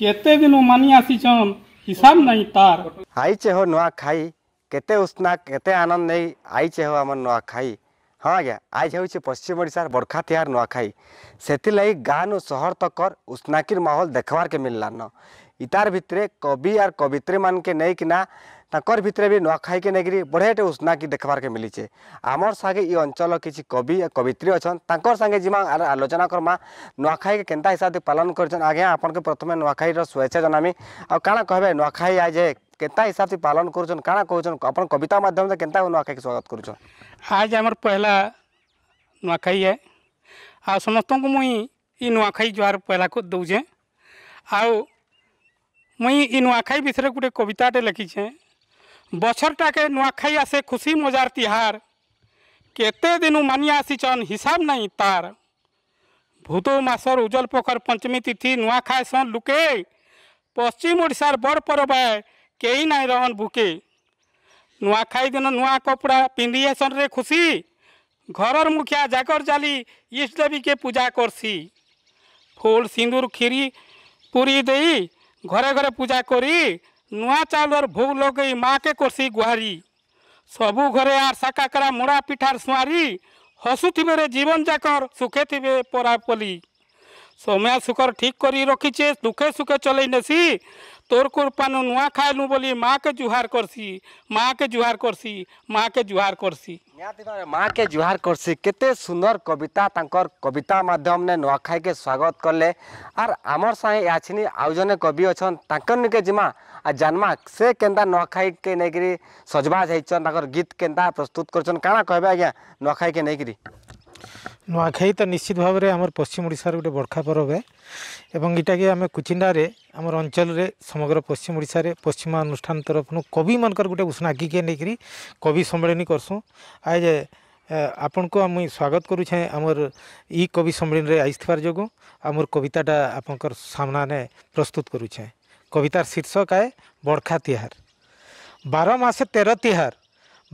କେତେ ଦିନ ମାନି ଆସିଛନ୍ ହିସାବ ନାହିଁ ତାର ଆଇଛେ ହୋ ନୂଆଖାଇ କେତେ ଉଷ୍ଣା କେତେ ଆନନ୍ଦ ନେଇ ଆଇଛେ ହୋ ଆମର ନୂଆଖାଇ ହଁ ଆଜ୍ଞା ଆଜ ହେଉଛି ପଶ୍ଚିମ ଓଡ଼ିଶାର ବଡ଼ଖା ତିହାର ନୂଆଖାଇ ସେଥିର୍ଲାଗି ଗାଁନୁ ସହର ତକର ଉଷ୍ଣାକିର ମାହୋଲ ଦେଖ୍ବାର୍କେ ମିଲ୍ଲାନ ଇତାର ଭିତରେ କବି ଆର୍ କବିତ୍ରୀମାନକେ ନେଇକିନା ତାଙ୍କର ଭିତରେ ବି ନୂଆଖାଇକେ ନେଇକରି ବଢ଼ିଆଟେ ଉଷ୍ଣାକି ଦେଖ୍ବାର୍କେ ମିଲିଛେ ଆମର୍ ସାଙ୍ଗେ ଇ ଅଞ୍ଚଳ କିଛି କବି କବିତ୍ରୀ ଅଛନ୍ ତାଙ୍କର ସାଙ୍ଗେ ଯିମା ଆର୍ ଆଲୋଚନା କର୍ମା ନୂଆଖାଇକେ କେନ୍ତା ହିସାବରେ ପାଳନ କରିଛନ୍ ଆଜ୍ଞା ଆପଣଙ୍କୁ ପ୍ରଥମେ ନୂଆଖାଇର ଶୁଭେଚ୍ଛା ଜଣାମି ଆଉ କାଣା କହିବେ ନୂଆଖାଇ ଆଜେ କେନ୍ତା ହିସାବରେ ପାଳନ କରୁଛନ୍ କାଣା କହୁଛନ୍ ଆପଣ କବିତା ମାଧ୍ୟମରେ କେନ୍ତା ନୂଆଖାଇକି ସ୍ୱାଗତ କରୁଛନ୍ ଆଜ୍ ଆମର ପହିଲା ନୂଆଖାଇ ହେ ଆଉ ସମସ୍ତଙ୍କୁ ମୁଇଁ ଇ ନୂଆଖାଇ ଜୁହାର ପହିଲା ଦଉଛେଁ ଆଉ ମୁଇଁ ଇ ନୂଆଖାଇ ବିଷୟରେ ଗୋଟେ କବିତାଟେ ଲେଖିଛେଁ বছরটাকে নুয়াখাই আসে খুশি মজার তিহার কেতে দিনু মানিয়াসিছন হিসাব নাই তার ভুতু মাসর উজল পোকর পঞ্চমী তিথি নুয়াখাই স লুকে পশ্চিম ওড়সার বড় পরবা কেই নাই রহন বুকে নুয়াখাই দিন নুয়া কাপড়া পিন্ডিয়াছন রে খুশি ঘরর मुखिया জাগর จ ালি ইস্লেবি কে পূজা করসি ফুল সিঙ্গুর ক্ষिरी পুরি দই ঘরে ঘরে পূজা করি ନୂଆ ଚାଉଳର ଭୋଗ ଲଗେଇ ମା'କେ କର୍ସି ଗୁହାରି ସବୁ ଘରେ ଆର୍ ସାକାକରା ମୁଡ଼ା ପିଠାର ସୁଆରି ହସୁଥିବେ ଜୀବନଯାକର ସୁଖେ ଥିବେ ପରାପଲି ସମୟ ସୁଖର ଠିକ୍ କରି ରଖିଛେ ଦୁଃଖେ ସୁଖେ ଚଲେଇ ନେସି तोर कोरपान नुआ खाइलु बोली माँ के जुहार करसी माँ के जुहार करसी माँ के जुहार करसी माँ के जुहार करसी केते सुंदर कविता तांकर कविता माध्यम ने नुआखाई के स्वागत कले आर आमर साहे याछनी आउ जने कवि अछन तांकर निके जिमा आ जानमा से केंदा नुआखाई के नेकरी सजबाज हेचन तांकर गीत केंदा प्रस्तुत करछन काना कहबे आज्ञा नुआखाई के नेकरी ନୂଆଖାଇ ତ ନିଶ୍ଚିତ ଭାବରେ ଆମର ପଶ୍ଚିମ ଓଡ଼ିଶାର ଗୋଟେ ବଡ଼ଖା ପର୍ବ ଏବଂ ଏଇଟାକି ଆମେ କୁଚିଣ୍ଡାରେ ଆମର ଅଞ୍ଚଳରେ ସମଗ୍ର ପଶ୍ଚିମ ଓଡ଼ିଶାରେ ପଶ୍ଚିମା ଅନୁଷ୍ଠାନ ତରଫରୁ କବିମାନଙ୍କର ଗୋଟେ ଉଷ୍ଣାକିକେ ନେଇକିରି କବି ସମ୍ମିଳନୀ କରସୁଁ ଆଏ ଯେ ଆପଣଙ୍କୁ ମୁଇଁ ସ୍ୱାଗତ କରୁଛେଁ ଆମର ଇ କବି ସମ୍ମିଳନୀରେ ଆସିଥିବାର ଯୋଗୁଁ ଆମର କବିତାଟା ଆପଣଙ୍କର ସାମ୍ନାରେ ପ୍ରସ୍ତୁତ କରୁଛେଁ କବିତାର ଶୀର୍ଷକ ଆଏ ବଡ଼ଖା ତିହାର ବାର ମାସେ ତେର ତିହାର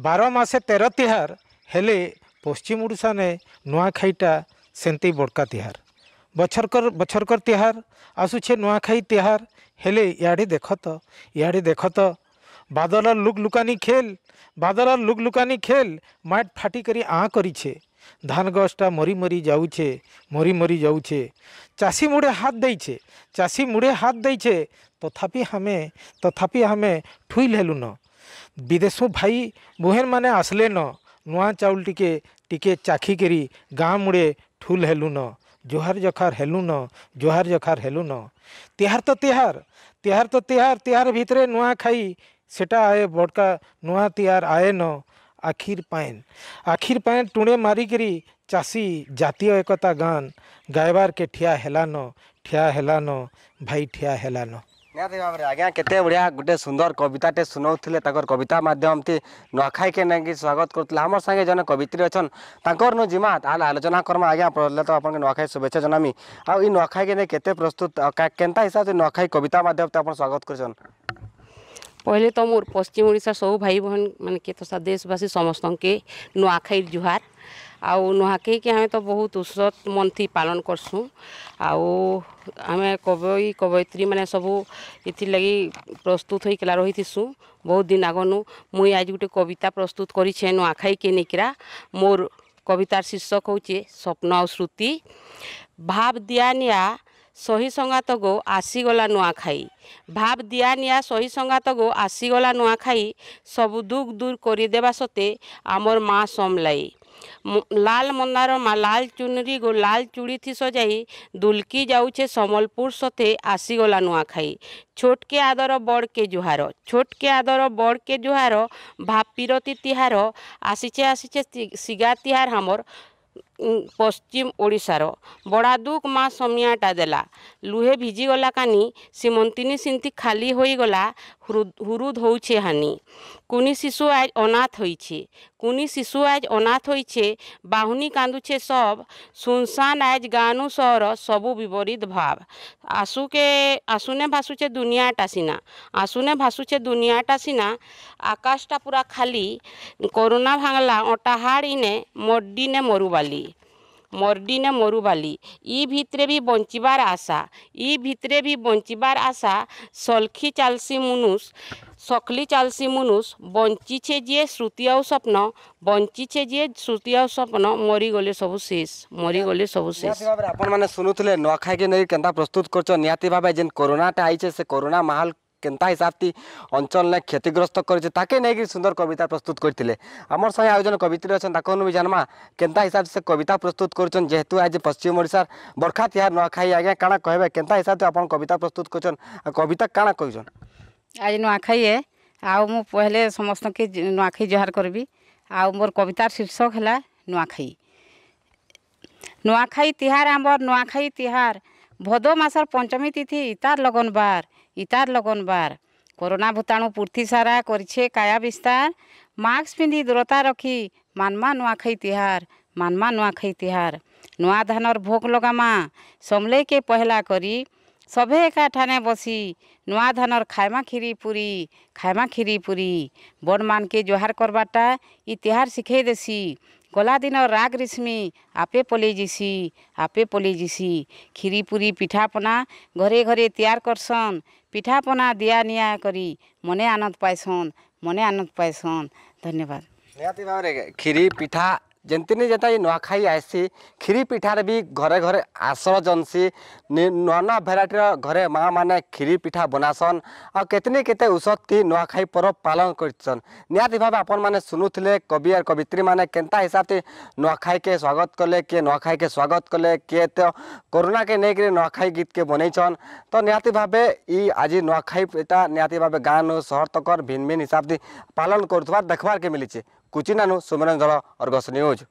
ବାର ମାସେ ତେର ତିହାର ହେଲେ পশ্চিম ওড়িশা নে নুয়াখাইটা সেমতি বড়কা তিহার বছরকর বছরকর তিহার আসুছে নুয়াখাই তিহার হলে ইয়াড়ে দেখ তো ইয়াড়ে দেখ তো বাদলার লুক লুকানি খেল বাদলার লুক লুকানি খেল মাঠ ফাটি করে আ করিছে ধান গছটা মরি মরি যাউছে মরি মরি যাউছে চাষী মুড়ে হাত দিয়েছে চাষী মুড়ে হাত দিয়েছে তথাপি আমি তথাপি আমি ঠুইল হেলুন বিদেশ ভাই বুহেন মানে আসলে ন नुआ चाउल टिके टिके चाखी करी गाँ मुड़े ठूल हेलुन जोहार जखार हेलुन जोहार जखार हेलुन तिहार तो तिहार तिहार तो तिहार तिहार भितर नुआ खाई सेटा आए बड़का नुआ तिहार आए न आखिर पैन आखिर पैन टुणे मारिकी चाषी जतिय एकता गान गायबार के ठिया हेलान ठिया हेलान भाई ठिया हेलान ନିହାତି ଭାବରେ ଆଜ୍ଞା କେତେ ବଢ଼ିଆ ଗୋଟେ ସୁନ୍ଦର କବିତାଟେ ଶୁଣାଉଥିଲେ ତାଙ୍କର କବିତା ମାଧ୍ୟମଥି ନୂଆଖାଇକେ ନେଇକି ସ୍ୱାଗତ କରୁଥିଲେ ଆମର ସାଙ୍ଗେ ଜଣେ କବିତ୍ରୀ ଅଛନ୍ ତାଙ୍କର ନୁ ଜିମା ତାହେଲେ ଆଲୋଚନା କର୍ମା ଆଜ୍ଞା ପଢ଼ିଲେ ତ ଆପଣଙ୍କ ନୂଆଖାଇ ଶୁଭେଚ୍ଛା ଜଣାମି ଆଉ ଏଇ ନୂଆଖାଇକେ ନେଇ କେତେ ପ୍ରସ୍ତୁତ କେନ୍ତା ହିସାବରେ ନୂଆଖାଇ କବିତା ମାଧ୍ୟମରେ ଆପଣ ସ୍ୱାଗତ କରୁଛନ୍ ପହିଲେ ତ ମୋର ପଶ୍ଚିମ ଓଡ଼ିଶା ସବୁ ଭାଇ ଭଉଣୀ ମାନେ କେତେ ଦେଶବାସୀ ସମସ୍ତଙ୍କୁ ନୂଆଖାଇ ଜୁହାର ଆଉ ନୂଆଖାଇକେ ଆମେ ତ ବହୁତ ଉତ୍ସତ ମନ୍ଥି ପାଳନ କରସୁଁ ଆଉ ଆମେ କବଇ କବୟିତ୍ରୀମାନେ ସବୁ ଏଥିର୍ଲାଗି ପ୍ରସ୍ତୁତ ହୋଇକିଲା ରହିଥିସୁଁ ବହୁତ ଦିନ ଆଗନୁ ମୁଇଁ ଆଜି ଗୋଟେ କବିତା ପ୍ରସ୍ତୁତ କରିଛେ ନୂଆଖାଇକେ ନେଇକିରା ମୋର କବିତାର ଶୀର୍ଷକ ହେଉଛେ ସ୍ୱପ୍ନ ଆଉ ଶ୍ରୁତି ଭାବ ଦିଆନିଆ ସହି ସଙ୍ଗାତ ଗୋ ଆସିଗଲା ନୂଆଖାଇ ଭାବ ଦିଆନିଆ ସହି ସଙ୍ଗାତ ଗୋ ଆସିଗଲା ନୂଆଖାଇ ସବୁ ଦୁଃଖ ଦୂର କରିଦେବା ସତ୍ତ୍ୱେ ଆମର ମା ସମଲାଇ লাল মন্দার মা লাল চুনরি গো লাল চুড়ি থি সজাই দুলকি যাউছে সমলপুর সথে আসিগলা নুয়াখাই ছোটকে আদর বড়কে জুহার ছোটকে আদর বড়কে জুহার ভাপিরতি তিহার আসিছে আসিছে সিগা তিহার হামর ପଶ୍ଚିମ ଓଡ଼ିଶାର ବଡ଼ାଦୁକ୍ ମା' ସମିଆଟା ଦେଲା ଲୁହେ ଭିଜିଗଲା କାନି ସିମନ୍ତିନୀ ସିନ୍ତି ଖାଲି ହୋଇଗଲା ହୁରୁ ଧୋଉଛେ ହାନି କୁନି ଶିଶୁ ଆଜ ଅନାଥ ହୋଇଛେ କୁନି ଶିଶୁ ଆଜ ଅନାଥ ହୋଇଛେ ବାହୁନି କାନ୍ଦୁଛେ ସବ ସୁନସାନ ଆଜ ଗାଁନୁ ସହର ସବୁ ବିପରୀତ ଭାବ ଆସୁକେ ଆସୁନେ ଭାସୁଛେ ଦୁନିଆଟା ସିନା ଆସୁନେ ଭାସୁଛେ ଦୁନିଆଟା ସିନା ଆକାଶଟା ପୁରା ଖାଲି କରୋନା ଭାଙ୍ଗଲା ଅଟାହାଡ଼ ଇନେ ମଡ଼ିନେ ମରୁବାଲି ମର୍ଡ଼ିନେ ମରୁବାଲି ଇ ଭିତ୍ରେ ବି ବଞ୍ଚିବାର୍ ଆଶା ଇ ଭିତ୍ରେ ବି ବଞ୍ଚିବାର୍ ଆଶା ସଲ୍ଖି ଚାଲ୍ସି ମୁନୁଷ୍ ସଖଲି ଚାଲ୍ସି ମୁନୁଷ୍ ବଞ୍ଚିଛେ ଯିଏ ଶ୍ରୁତି ଆଉ ସ୍ୱପ୍ନ ବଞ୍ଚିଛେ ଯିଏ ଶ୍ରୁତି ଆଉ ସ୍ୱପ୍ନ ମରିଗଲେ ସବୁ ଶେଷ ମରିଗଲେ ସବୁ ଶେଷ ଆପଣମାନେ ଶୁଣୁଥିଲେ ନୂଆଖାଇକି ନେଇ କେନ୍ତା ପ୍ରସ୍ତୁତ କରୁଛ ନିହାତି ଭାବେ ଯେନ୍ କରୋନାଟା ଆଇଛେ ସେ କରୋନା ମାହଲ କେନ୍ତା ହିସାବତି ଅଞ୍ଚଳରେ କ୍ଷତିଗ୍ରସ୍ତ କରିଛି ତାକେ ନେଇକି ସୁନ୍ଦର କବିତା ପ୍ରସ୍ତୁତ କରିଥିଲେ ଆମର ସାଙ୍ଗେ ଆଉ ଜଣେ କବିତ୍ରୀ ଅଛନ୍ତି ତାକୁ ବି ଜାଣିମା କେନ୍ତା ହିସାବରେ ସେ କବିତା ପ୍ରସ୍ତୁତ କରୁଛନ୍ତି ଯେହେତୁ ଆଜି ପଶ୍ଚିମ ଓଡ଼ିଶାର ବର୍ଖା ତିହାର ନୂଆଖାଇ ଆଜ୍ଞା କାଣା କହିବେ କେନ୍ତା ହିସାବରେ ଆପଣ କବିତା ପ୍ରସ୍ତୁତ କରୁଛନ୍ ଆଉ କବିତା କାଣା କହିଛନ୍ ଆଜି ନୂଆଖାଇ ଏ ଆଉ ମୁଁ ପହିଲେ ସମସ୍ତଙ୍କୁ ନୂଆଖାଇ ଜୁହାର କରିବି ଆଉ ମୋର କବିତାର ଶୀର୍ଷକ ହେଲା ନୂଆଖାଇ ନୂଆଖାଇ ତିହାର ଆମର ନୂଆଖାଇ ତିହାର ভদ মাসর পঞ্চমী তিথি ইতার লগন বার ইতার লগন বার করোনা ভূতাণু পৃথি সারা করছে কায়া বিস্তার মাস্ক পিঁধি দূরতা রখি মানমা নুয়াখাই তিহার মানমা নুয়াখাই তিহার নূয়া ধানর ভোগ লগামা সমলেইকে পহেলা করি সভে একাঠানে বসি নূয়া ধানর খাইমা খিরি পুরি খাইমা খিরি পুরি বড় মানকে জোহার করবাটা ইতিহার শিখেই দেশি କଲାଦିନ ରାଗ ରିସ୍ମି ଆପେ ପଲେଇ ଯିସି ଆପେ ପଲେଇ ଯିସି କ୍ଷୀରି ପୁରୀ ପିଠାପନା ଘରେ ଘରେ ତିଆର କରସନ୍ ପିଠାପନା ଦିଆ ନିଆ କରି ମନେ ଆନନ୍ଦ ପାଇସନ୍ ମନେ ଆନନ୍ଦ ପାଇସନ୍ ଧନ୍ୟବାଦ ନିହାତି ଭାବରେ କ୍ଷୀରି ପିଠା ଯେନ୍ତିନି ଯେନ୍ତା ଇ ନୂଆଖାଇ ଆଏସି କ୍ଷୀରି ପିଠାରେ ବି ଘରେ ଘରେ ଆସର ଜନ୍ସି ନୂଆ ନୂଆ ଭେରାଇଟିର ଘରେ ମାଆମାନେ କ୍ଷୀରି ପିଠା ବନାସନ୍ ଆଉ କେତେନି କେତେ ଉଷତି ନୂଆଖାଇ ପର୍ବ ପାଳନ କରିଛନ୍ ନିହାତି ଭାବେ ଆପଣମାନେ ଶୁଣୁଥିଲେ କବି ଆର୍ କବିତ୍ରୀମାନେ କେନ୍ତା ହିସାବରେ ନୂଆଖାଇକେ ସ୍ୱାଗତ କଲେ କିଏ ନୂଆଖାଇକେ ସ୍ୱାଗତ କଲେ କିଏ ତ କରୋନାକେ ନେଇକିରି ନୂଆଖାଇ ଗୀତକେ ବନେଇଛନ୍ ତ ନିହାତି ଭାବେ ଇ ଆଜି ନୂଆଖାଇ ଏଇଟା ନିହାତି ଭାବେ ଗାଁ ନୁ ସହର ତକର ଭିନ୍ ଭିନ୍ନ ହିସାବରେ ପାଳନ କରୁଥିବା ଦେଖ୍ବାର୍କେ ମିଲିଛେ କୁଚିନାନୁ ସୁମରଞ୍ଜଳ ଅର୍ଗସ ନ୍ୟୁଜ୍